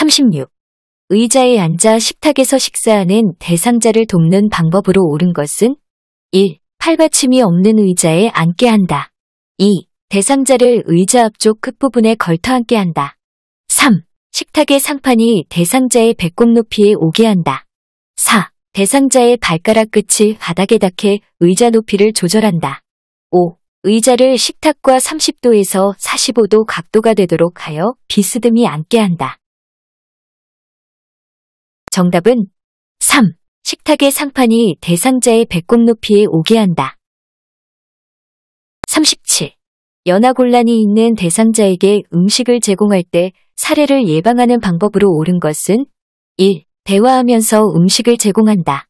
36. 의자에 앉아 식탁에서 식사하는 대상자를 돕는 방법으로 옳은 것은 1. 팔받침이 없는 의자에 앉게 한다. 2. 대상자를 의자 앞쪽 끝부분에 걸터 앉게 한다. 3. 식탁의 상판이 대상자의 배꼽 높이에 오게 한다. 4. 대상자의 발가락 끝이 바닥에 닿게 의자 높이를 조절한다. 5. 의자를 식탁과 30도에서 45도 각도가 되도록 하여 비스듬히 앉게 한다. 정답은 3. 식탁의 상판이 대상자의 배꼽 높이에 오게 한다. 37. 연하곤란이 있는 대상자에게 음식을 제공할 때 사례를 예방하는 방법으로 옳은 것은 1. 대화하면서 음식을 제공한다.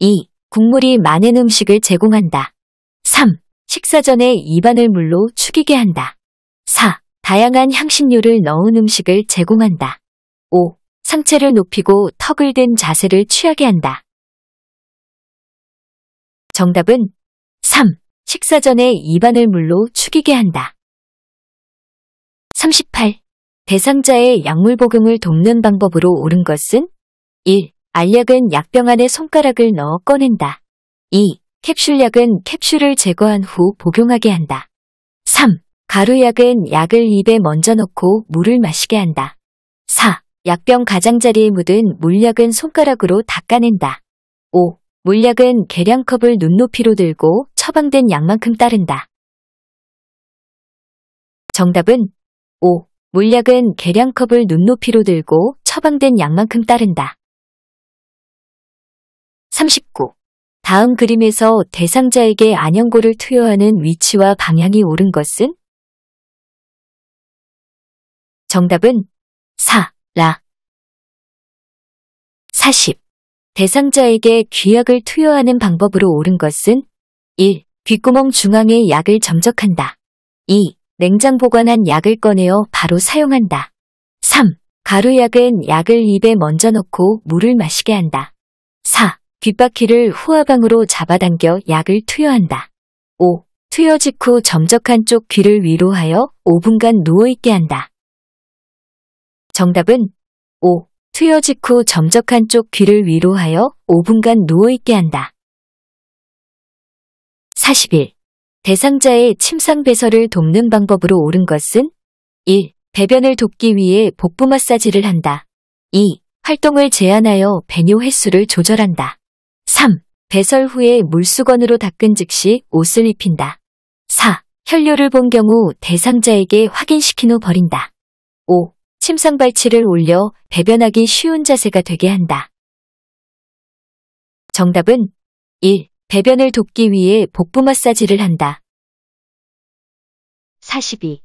2. 국물이 많은 음식을 제공한다. 3. 식사 전에 입안을 물로 축이게 한다. 4. 다양한 향신료를 넣은 음식을 제공한다. 5. 상체를 높이고 턱을 든 자세를 취하게 한다. 정답은 3. 식사 전에 입안을 물로 축이게 한다. 38. 대상자의 약물 복용을 돕는 방법으로 옳은 것은 1. 알약은 약병 안에 손가락을 넣어 꺼낸다. 2. 캡슐약은 캡슐을 제거한 후 복용하게 한다. 3. 가루약은 약을 입에 먼저 넣고 물을 마시게 한다. 4. 약병 가장자리에 묻은 물약은 손가락으로 닦아낸다. 5. 물약은 계량컵을 눈높이로 들고 처방된 약만큼 따른다. 정답은 5. 물약은 계량컵을 눈높이로 들고 처방된 약만큼 따른다. 39. 다음 그림에서 대상자에게 안연고를 투여하는 위치와 방향이 옳은 것은? 정답은 4. 라. 40. 대상자에게 귀약을 투여하는 방법으로 옳은 것은 1. 귓구멍 중앙에 약을 점적한다. 2. 냉장 보관한 약을 꺼내어 바로 사용한다. 3. 가루약은 약을 입에 먼저 넣고 물을 마시게 한다. 4. 귓바퀴를 후화방으로 잡아당겨 약을 투여한다. 5. 투여 직후 점적한 쪽 귀를 위로하여 5분간 누워있게 한다. 정답은 5. 투여 직후 점적한 쪽 귀를 위로 하여 5분간 누워있게 한다. 41. 대상자의 침상 배설을 돕는 방법으로 옳은 것은 1. 배변을 돕기 위해 복부 마사지를 한다. 2. 활동을 제한하여 배뇨 횟수를 조절한다. 3. 배설 후에 물수건으로 닦은 즉시 옷을 입힌다. 4. 혈뇨를 본 경우 대상자에게 확인시킨 후 버린다. 5. 심상 발치를 올려 배변하기 쉬운 자세가 되게 한다. 정답은 1. 배변을 돕기 위해 복부 마사지를 한다. 42.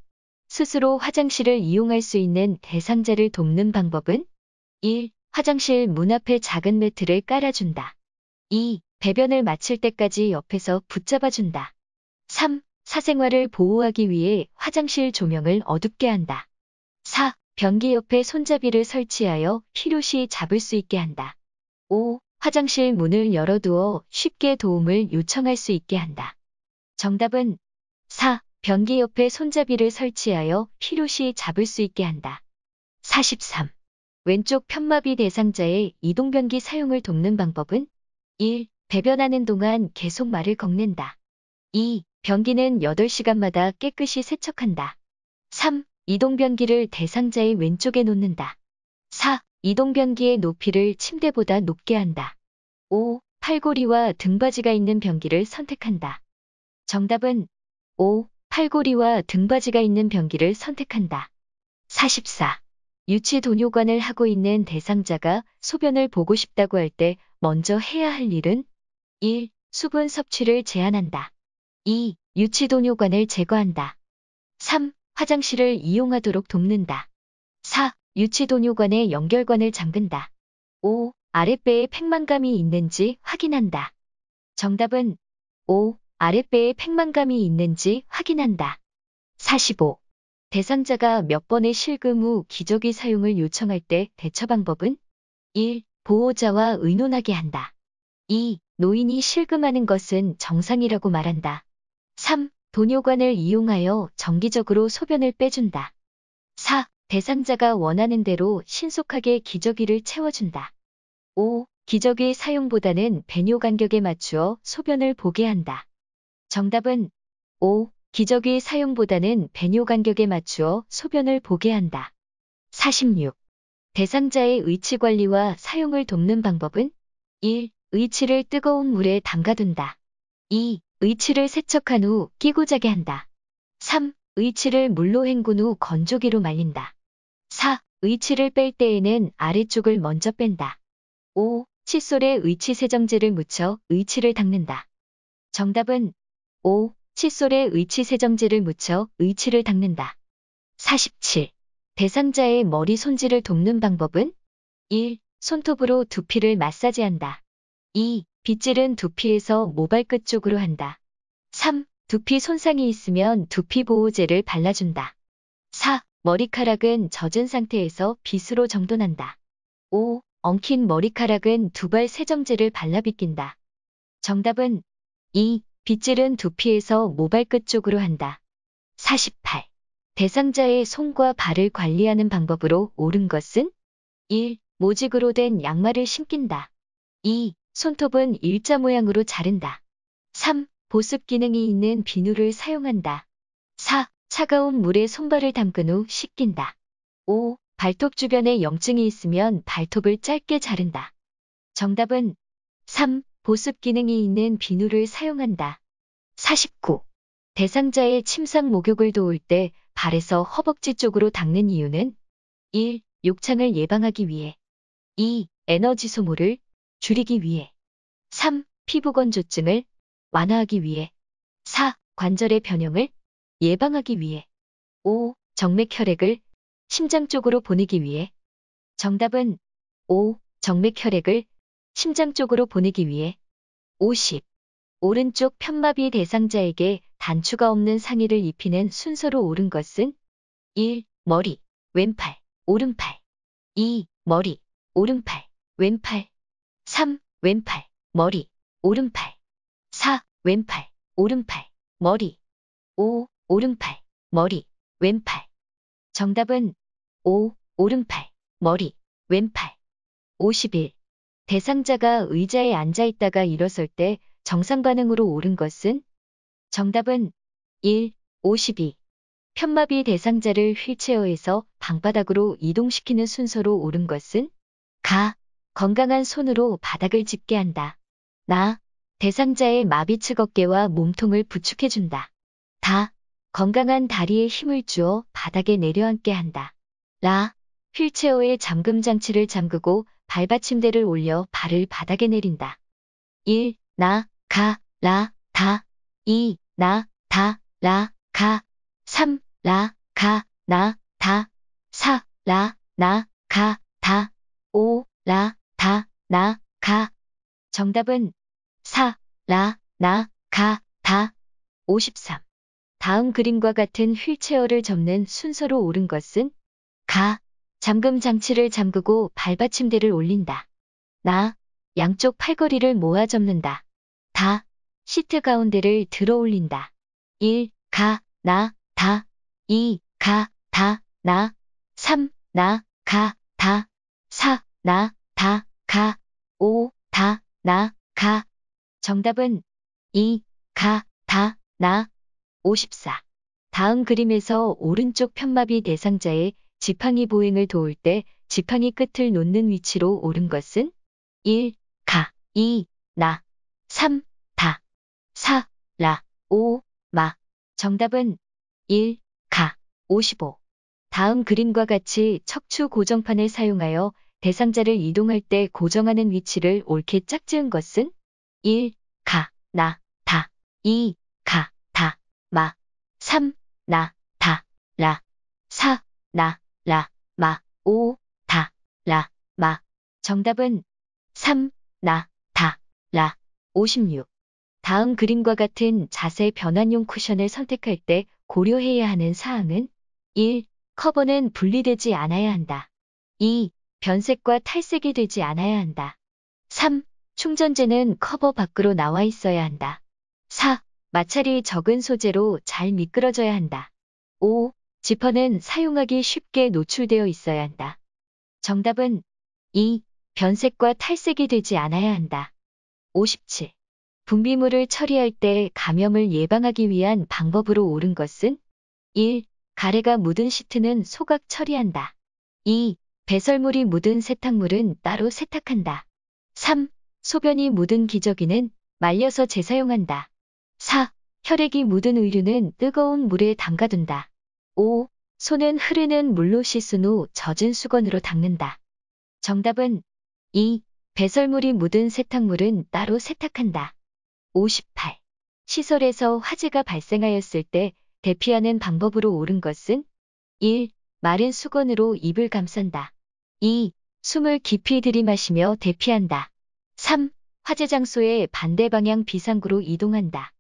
스스로 화장실을 이용할 수 있는 대상자를 돕는 방법은 1. 화장실 문 앞에 작은 매트를 깔아준다. 2. 배변을 마칠 때까지 옆에서 붙잡아준다. 3. 사생활을 보호하기 위해 화장실 조명을 어둡게 한다. 4. 변기 옆에 손잡이를 설치하여 필요시 잡을 수 있게 한다. 5. 화장실 문을 열어두어 쉽게 도움을 요청할 수 있게 한다. 정답은 4. 변기 옆에 손잡이를 설치하여 필요시 잡을 수 있게 한다. 43. 왼쪽 편마비 대상자의 이동변기 사용을 돕는 방법은 1. 배변하는 동안 계속 말을 걷는다. 2. 변기는 8시간마다 깨끗이 세척한다. 3. 이동변기를 대상자의 왼쪽에 놓는다. 4. 이동변기의 높이를 침대보다 높게 한다. 5. 팔고리와 등받이가 있는 변기를 선택한다. 정답은 5. 팔고리와 등받이가 있는 변기를 선택한다. 44. 유치 도뇨관을 하고 있는 대상자가 소변을 보고 싶다고 할 때 먼저 해야 할 일은 1. 수분 섭취를 제한한다. 2. 유치 도뇨관을 제거한다. 3. 화장실을 이용하도록 돕는다. 4. 유치도뇨관의 연결관을 잠근다. 5. 아랫배에 팽만감이 있는지 확인한다. 정답은 5. 아랫배에 팽만감이 있는지 확인한다. 45. 대상자가 몇 번의 실금 후 기저귀 사용을 요청할 때 대처 방법은 1. 보호자와 의논하게 한다. 2. 노인이 실금하는 것은 정상이라고 말한다. 3. 도뇨관을 이용하여 정기적으로 소변을 빼준다. 4. 대상자가 원하는 대로 신속하게 기저귀를 채워준다. 5. 기저귀 사용보다는 배뇨 간격에 맞추어 소변을 보게 한다. 정답은 5. 기저귀 사용보다는 배뇨 간격에 맞추어 소변을 보게 한다. 46. 대상자의 의치 관리와 사용을 돕는 방법은 1. 의치를 뜨거운 물에 담가둔다. 2. 의치를 세척한 후 끼고 자게 한다. 3. 의치를 물로 헹군 후 건조기로 말린다. 4. 의치를 뺄 때에는 아래쪽을 먼저 뺀다. 5. 칫솔에 의치 세정제를 묻혀 의치를 닦는다. 정답은 5. 칫솔에 의치 세정제를 묻혀 의치를 닦는다. 47. 대상자의 머리 손질을 돕는 방법은 1. 손톱으로 두피를 마사지한다. 2. 빗질은 두피에서 모발끝 쪽으로 한다. 3. 두피 손상이 있으면 두피 보호제를 발라준다. 4. 머리카락은 젖은 상태에서 빗으로 정돈한다. 5. 엉킨 머리카락은 두발 세정제를 발라 빗긴다. 정답은 2. 빗질은 두피에서 모발끝 쪽으로 한다. 48. 대상자의 손과 발을 관리하는 방법으로 옳은 것은 1. 모직으로 된 양말을 신긴다. 2. 손톱은 일자 모양으로 자른다. 3. 보습 기능이 있는 비누를 사용한다. 4. 차가운 물에 손발을 담근 후 씻긴다. 5. 발톱 주변에 염증이 있으면 발톱을 짧게 자른다. 정답은 3. 보습 기능이 있는 비누를 사용한다. 49. 대상자의 침상 목욕을 도울 때 발에서 허벅지 쪽으로 닦는 이유는 1. 욕창을 예방하기 위해 2. 에너지 소모를 줄이기 위해 3. 피부건조증을 완화하기 위해 4. 관절의 변형을 예방하기 위해 5. 정맥 혈액을 심장 쪽으로 보내기 위해 정답은 5. 정맥 혈액을 심장 쪽으로 보내기 위해 50. 오른쪽 편마비 대상자에게 단추가 없는 상의를 입히는 순서로 옳은 것은 1. 머리, 왼팔, 오른팔 2. 머리, 오른팔, 왼팔 3. 왼팔, 머리, 오른팔. 4. 왼팔, 오른팔, 머리. 5. 오른팔, 머리, 왼팔. 정답은 5. 오른팔, 머리, 왼팔. 51. 대상자가 의자에 앉아 있다가 일어설 때 정상 반응으로 오른 것은? 정답은 1. 52. 편마비 대상자를 휠체어에서 방바닥으로 이동시키는 순서로 오른 것은? 가, 건강한 손으로 바닥을 짚게 한다. 나, 대상자의 마비 측 어깨와 몸통을 부축해준다. 다, 건강한 다리에 힘을 주어 바닥에 내려앉게 한다. 라, 휠체어에 잠금 장치를 잠그고 발받침대를 올려 발을 바닥에 내린다. 1. 나, 가, 라, 다. 2. 나, 다, 라, 가. 3. 라, 가, 나, 다. 4. 라, 나, 가, 다. 5. 라, 다, 나, 가. 정답은 사, 라, 나, 가, 다. 53. 다음 그림과 같은 휠체어를 접는 순서로 옳은 것은 가, 잠금 장치를 잠그고 발받침대를 올린다. 나, 양쪽 팔걸이를 모아 접는다. 다, 시트 가운데를 들어 올린다. 1. 가, 나, 다. 2. 가, 다, 나. 3. 나, 가, 다. 4. 나, 다, 가, 오, 다, 나, 가. 정답은 2, 가, 다, 나. 54. 다음 그림에서 오른쪽 편마비 대상자의 지팡이 보행을 도울 때 지팡이 끝을 놓는 위치로 오른 것은 1, 가, 2, 나, 3, 다, 4, 라, 5, 마. 정답은 1, 가, 55. 다음 그림과 같이 척추 고정판을 사용하여 대상자를 이동할 때 고정하는 위치를 옳게 짝지은 것은 1. 가, 나, 다 2. 가, 다, 마 3. 나, 다, 라 4. 나, 라, 마 5. 다, 라, 마 정답은 3. 나, 다, 라 56. 다음 그림과 같은 자세 변환용 쿠션을 선택할 때 고려해야 하는 사항은 1. 커버는 분리되지 않아야 한다. 2. 변색과 탈색이 되지 않아야 한다. 3. 충전재는 커버 밖으로 나와 있어야 한다. 4. 마찰이 적은 소재로 잘 미끄러져야 한다. 5. 지퍼는 사용하기 쉽게 노출되어 있어야 한다. 정답은 2. 변색과 탈색이 되지 않아야 한다. 57. 분비물을 처리할 때 감염을 예방하기 위한 방법으로 옳은 것은 1. 가래가 묻은 시트는 소각 처리한다. 2. 배설물이 묻은 세탁물은 따로 세탁한다. 3. 소변이 묻은 기저귀는 말려서 재사용한다. 4. 혈액이 묻은 의류는 뜨거운 물에 담가둔다. 5. 손은 흐르는 물로 씻은 후 젖은 수건으로 닦는다. 정답은 2. 배설물이 묻은 세탁물은 따로 세탁한다. 58. 시설에서 화재가 발생하였을 때 대피하는 방법으로 옳은 것은 1. 마른 수건으로 입을 감싼다. 2. 숨을 깊이 들이마시며 대피한다. 3. 화재 장소에 반대 방향 비상구로 이동한다.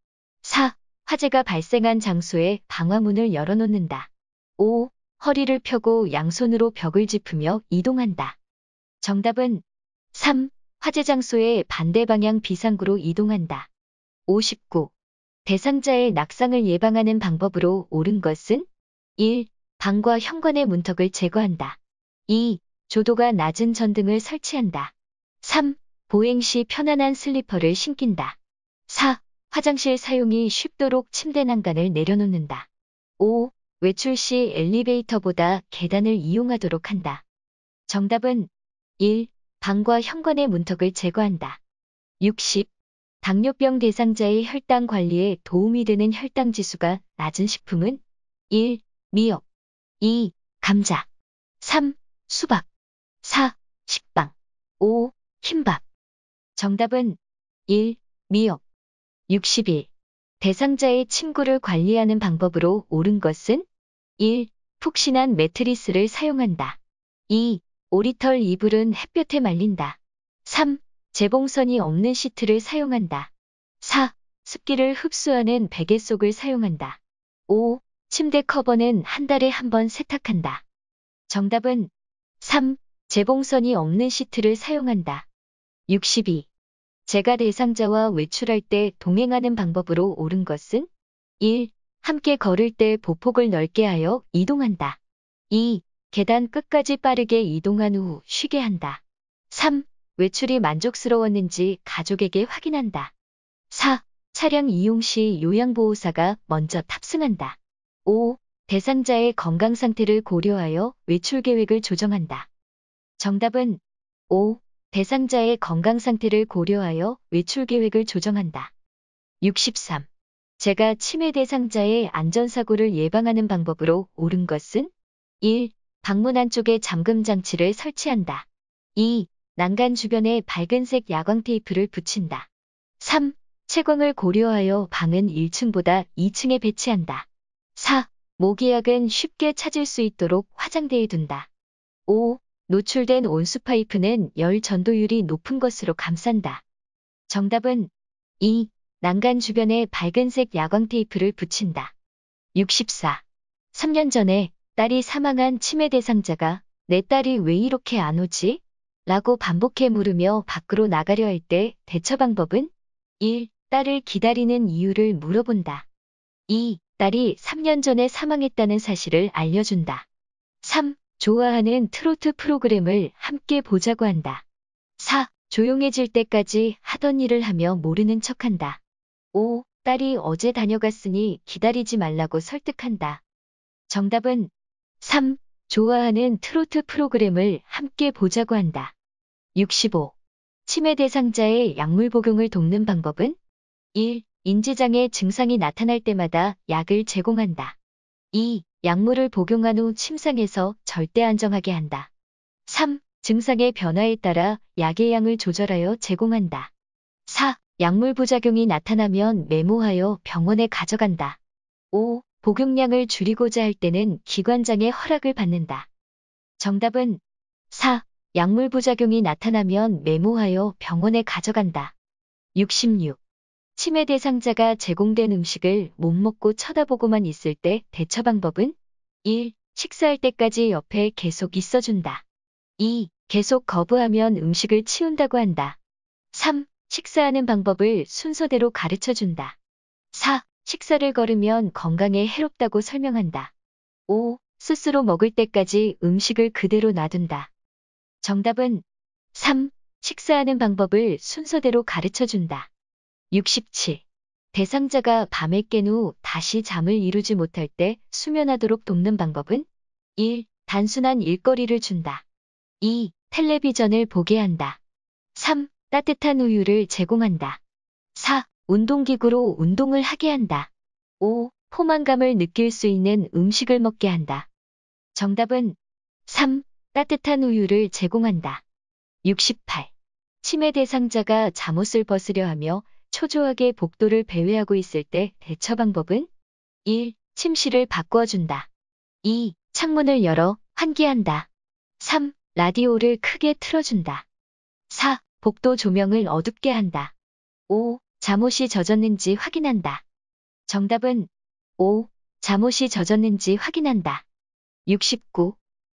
4. 화재가 발생한 장소에 방화문을 열어놓는다. 5. 허리를 펴고 양손으로 벽을 짚으며 이동한다. 정답은 3. 화재 장소에 반대 방향 비상구로 이동한다. 59. 대상자의 낙상을 예방하는 방법으로 옳은 것은 1. 방과 현관의 문턱을 제거한다. 2. 조도가 낮은 전등을 설치한다. 3. 보행 시 편안한 슬리퍼를 신긴다. 4. 화장실 사용이 쉽도록 침대 난간을 내려놓는다. 5. 외출 시 엘리베이터보다 계단을 이용하도록 한다. 정답은 1. 방과 현관의 문턱을 제거한다. 60. 당뇨병 대상자의 혈당 관리에 도움이 되는 혈당 지수가 낮은 식품은 1. 미역 2. 감자 3. 수박 4. 식빵 5. 흰밥 정답은 1. 미역 61. 대상자의 침구를 관리하는 방법으로 옳은 것은 1. 푹신한 매트리스를 사용한다. 2. 오리털 이불은 햇볕에 말린다. 3. 재봉선이 없는 시트를 사용한다. 4. 습기를 흡수하는 베개 속을 사용한다. 5. 침대 커버는 한 달에 한 번 세탁한다. 정답은 3. 재봉선이 없는 시트를 사용한다. 62. 제가 대상자와 외출할 때 동행하는 방법으로 옳은 것은 1. 함께 걸을 때 보폭을 넓게 하여 이동한다. 2. 계단 끝까지 빠르게 이동한 후 쉬게 한다. 3. 외출이 만족스러웠는지 가족에게 확인한다. 4. 차량 이용 시 요양보호사가 먼저 탑승한다. 5. 대상자의 건강 상태를 고려하여 외출 계획을 조정한다. 정답은 5. 대상자의 건강 상태를 고려하여 외출 계획을 조정한다. 63. 제가 치매 대상자의 안전사고를 예방하는 방법으로 옳은 것은 1. 방문 안쪽에 잠금 장치를 설치한다. 2. 난간 주변에 밝은색 야광 테이프를 붙인다. 3. 채광을 고려하여 방은 1층보다 2층에 배치한다. 4. 모기약은 쉽게 찾을 수 있도록 화장대에 둔다. 5. 노출된 온수파이프는 열 전도율이 높은 것으로 감싼다. 정답은 2. 난간 주변에 밝은색 야광 테이프를 붙인다. 64. 3년 전에 딸이 사망한 치매 대상자가 내 딸이 왜 이렇게 안 오지? 라고 반복해 물으며 밖으로 나가려 할 때 대처 방법은 1. 딸을 기다리는 이유를 물어본다. 2. 딸이 3년 전에 사망했다는 사실을 알려준다. 3. 좋아하는 트로트 프로그램을 함께 보자고 한다. 4. 조용해질 때까지 하던 일을 하며 모르는 척한다. 5. 딸이 어제 다녀갔으니 기다리지 말라고 설득한다. 정답은 3. 좋아하는 트로트 프로그램을 함께 보자고 한다. 65. 치매 대상자의 약물 복용을 돕는 방법은 1. 인지장애 증상이 나타날 때마다 약을 제공한다. 2. 약물을 복용한 후 침상에서 절대 안정하게 한다. 3. 증상의 변화에 따라 약의 양을 조절하여 제공한다. 4. 약물 부작용이 나타나면 메모하여 병원에 가져간다. 5. 복용량을 줄이고자 할 때는 기관장의 허락을 받는다. 정답은 4. 약물 부작용이 나타나면 메모하여 병원에 가져간다. 66. 치매 대상자가 제공된 음식을 못 먹고 쳐다보고만 있을 때 대처 방법은 1. 식사할 때까지 옆에 계속 있어준다. 2. 계속 거부하면 음식을 치운다고 한다. 3. 식사하는 방법을 순서대로 가르쳐준다. 4. 식사를 걸으면 건강에 해롭다고 설명한다. 5. 스스로 먹을 때까지 음식을 그대로 놔둔다. 정답은 3. 식사하는 방법을 순서대로 가르쳐준다. 67. 대상자가 밤에 깬 후 다시 잠을 이루지 못할 때 수면하도록 돕는 방법은 1. 단순한 일거리를 준다. 2. 텔레비전을 보게 한다. 3. 따뜻한 우유를 제공한다. 4. 운동기구로 운동을 하게 한다. 5. 포만감을 느낄 수 있는 음식을 먹게 한다. 정답은 3. 따뜻한 우유를 제공한다. 68. 치매 대상자가 잠옷을 벗으려 하며 초조하게 복도를 배회하고 있을 때 대처 방법은 1. 침실을 바꿔준다. 2. 창문을 열어 환기한다. 3. 라디오를 크게 틀어준다. 4. 복도 조명을 어둡게 한다. 5. 잠옷이 젖었는지 확인한다. 정답은 5. 잠옷이 젖었는지 확인한다. 69.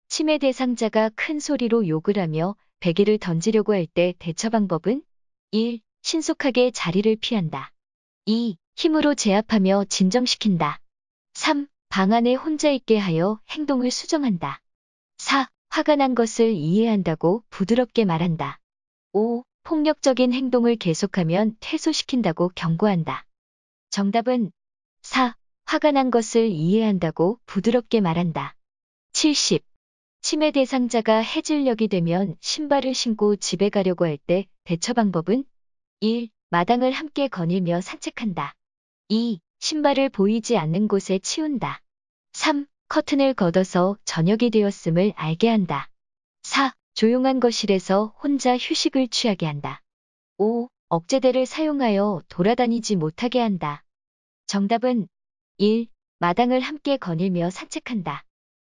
치매 대상자가 큰 소리로 욕을 하며 베개를 던지려고 할 때 대처 방법은 1. 신속하게 자리를 피한다. 2. 힘으로 제압하며 진정시킨다. 3. 방 안에 혼자 있게 하여 행동을 수정한다. 4. 화가 난 것을 이해한다고 부드럽게 말한다. 5. 폭력적인 행동을 계속하면 퇴소시킨다고 경고한다. 정답은 4. 화가 난 것을 이해한다고 부드럽게 말한다. 70. 치매 대상자가 해질녘이 되면 신발을 신고 집에 가려고 할 때 대처 방법은 1. 마당을 함께 거닐며 산책한다. 2. 신발을 보이지 않는 곳에 치운다. 3. 커튼을 걷어서 저녁이 되었음을 알게 한다. 4. 조용한 거실에서 혼자 휴식을 취하게 한다. 5. 억제대를 사용하여 돌아다니지 못하게 한다. 정답은 1. 마당을 함께 거닐며 산책한다.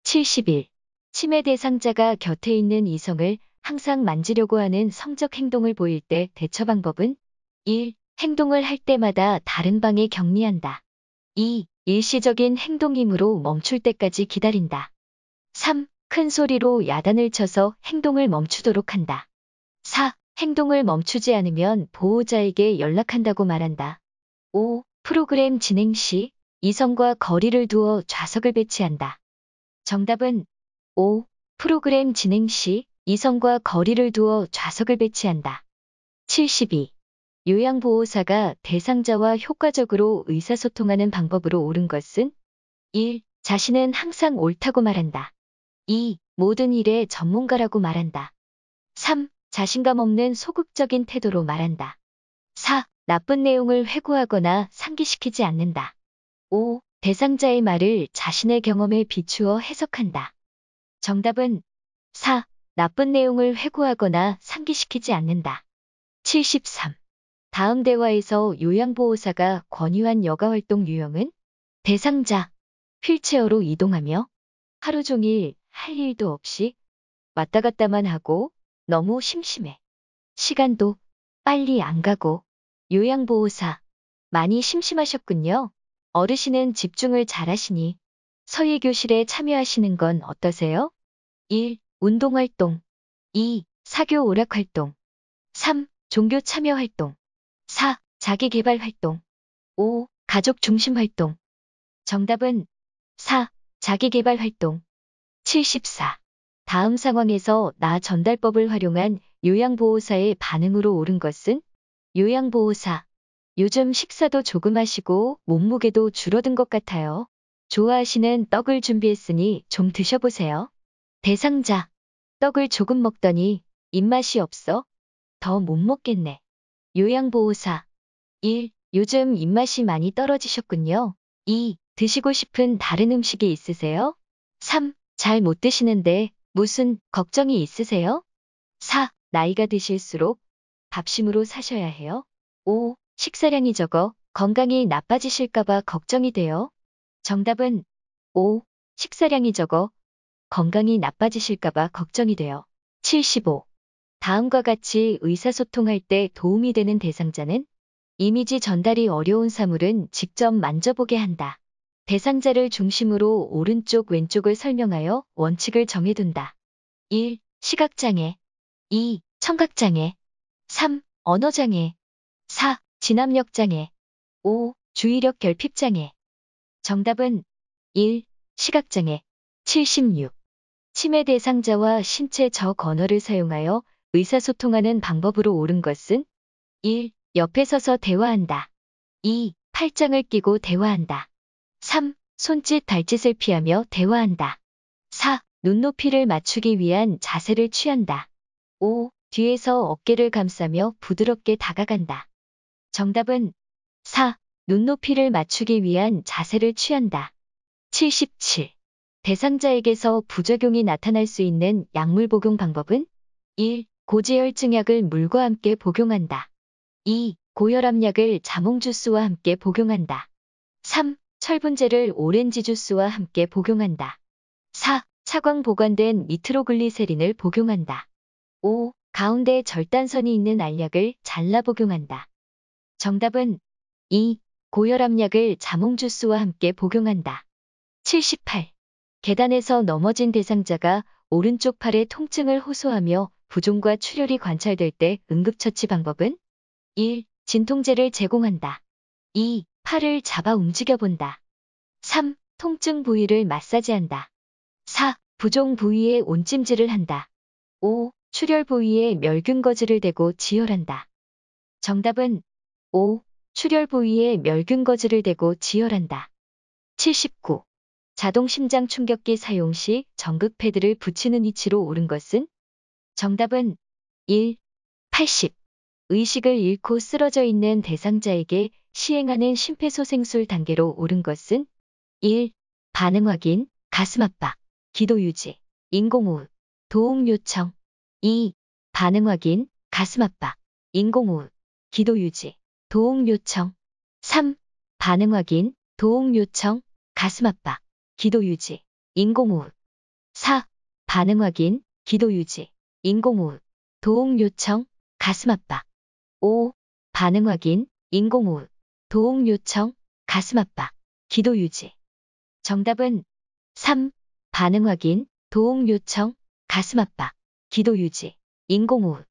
71. 치매 대상자가 곁에 있는 이성을 항상 만지려고 하는 성적 행동을 보일 때 대처 방법은 1. 행동을 할 때마다 다른 방에 격리한다. 2. 일시적인 행동이므로 멈출 때까지 기다린다. 3. 큰 소리로 야단을 쳐서 행동을 멈추도록 한다. 4. 행동을 멈추지 않으면 보호자에게 연락한다고 말한다. 5. 프로그램 진행 시 이성과 거리를 두어 좌석을 배치한다. 정답은 5. 프로그램 진행 시 이성과 거리를 두어 좌석을 배치한다. 72. 요양보호사가 대상자와 효과적으로 의사소통하는 방법으로 옳은 것은 1. 자신은 항상 옳다고 말한다. 2. 모든 일에 전문가라고 말한다. 3. 자신감 없는 소극적인 태도로 말한다. 4. 나쁜 내용을 회고하거나 상기시키지 않는다. 5. 대상자의 말을 자신의 경험에 비추어 해석한다. 정답은 4. 나쁜 내용을 회고하거나 상기시키지 않는다. 73. 다음 대화에서 요양보호사가 권유한 여가활동 유형은 대상자, 휠체어로 이동하며 하루 종일 할 일도 없이 왔다 갔다만 하고 너무 심심해. 시간도 빨리 안 가고 요양보호사 많이 심심하셨군요. 어르신은 집중을 잘하시니 서예교실에 참여하시는 건 어떠세요? 1. 운동활동 2. 사교 오락활동 3. 종교 참여활동 4. 자기개발활동 5. 가족 중심 활동. 정답은 4. 자기개발 활동. 74. 다음 상황에서 나 전달법을 활용한 요양보호사의 반응으로 옳은 것은 요양보호사. 요즘 식사도 조금 하시고 몸무게도 줄어든 것 같아요. 좋아하시는 떡을 준비했으니 좀 드셔보세요. 대상자. 떡을 조금 먹더니 입맛이 없어? 더 못 먹겠네. 요양보호사 1. 요즘 입맛이 많이 떨어지셨군요. 2. 드시고 싶은 다른 음식이 있으세요? 3. 잘 못 드시는데 무슨 걱정이 있으세요? 4. 나이가 드실수록 밥심으로 사셔야 해요. 5. 식사량이 적어 건강이 나빠지실까봐 걱정이 돼요. 정답은 5. 식사량이 적어 건강이 나빠지실까봐 걱정이 돼요. 75. 다음과 같이 의사소통할 때 도움이 되는 대상자는 이미지 전달이 어려운 사물은 직접 만져보게 한다. 대상자를 중심으로 오른쪽 왼쪽을 설명하여 원칙을 정해둔다. 1. 시각장애 2. 청각장애 3. 언어장애 4. 진압력장애 5. 주의력 결핍장애 정답은 1. 시각장애 76 치매 대상자와 신체 적 언어를 사용하여 의사소통하는 방법으로 옳은 것은 1. 옆에 서서 대화한다. 2. 팔짱을 끼고 대화한다. 3. 손짓 발짓을 피하며 대화한다. 4. 눈높이를 맞추기 위한 자세를 취한다. 5. 뒤에서 어깨를 감싸며 부드럽게 다가간다. 정답은 4. 눈높이를 맞추기 위한 자세를 취한다. 77. 대상자에게서 부작용이 나타날 수 있는 약물 복용 방법은 1. 고지혈증 약을 물과 함께 복용한다. 2. 고혈압 약을 자몽 주스와 함께 복용한다. 3. 철분제를 오렌지 주스와 함께 복용한다. 4. 차광 보관된 미트로글리세린을 복용한다. 5. 가운데 절단선이 있는 알약을 잘라 복용한다. 정답은 2. 고혈압약을 자몽 주스와 함께 복용한다. 78. 계단에서 넘어진 대상자가 오른쪽 팔에 통증을 호소하며 부종과 출혈이 관찰될 때 응급처치 방법은 1. 진통제를 제공한다. 2. 팔을 잡아 움직여본다. 3. 통증 부위를 마사지한다. 4. 부종 부위에 온찜질을 한다. 5. 출혈 부위에 멸균 거즈를 대고 지혈한다. 정답은 5. 출혈 부위에 멸균 거즈를 대고 지혈한다. 79. 자동 심장 충격기 사용 시 전극 패드를 붙이는 위치로 오른 것은? 정답은 1. 80. 의식을 잃고 쓰러져 있는 대상자에게 시행하는 심폐소생술 단계로 오른 것은? 1. 반응 확인, 가슴 압박, 기도 유지, 인공호흡, 도움 요청. 2. 반응 확인, 가슴 압박, 인공호흡, 기도 유지, 도움 요청. 3. 반응 확인, 도움 요청, 가슴 압박, 기도 유지, 인공호흡. 4. 반응 확인, 기도 유지, 인공호흡. 도움 요청, 가슴 압박. 5. 반응 확인, 인공호흡. 도움 요청, 가슴 압박. 기도 유지. 정답은 3. 반응 확인, 도움 요청, 가슴 압박. 기도 유지, 인공호흡.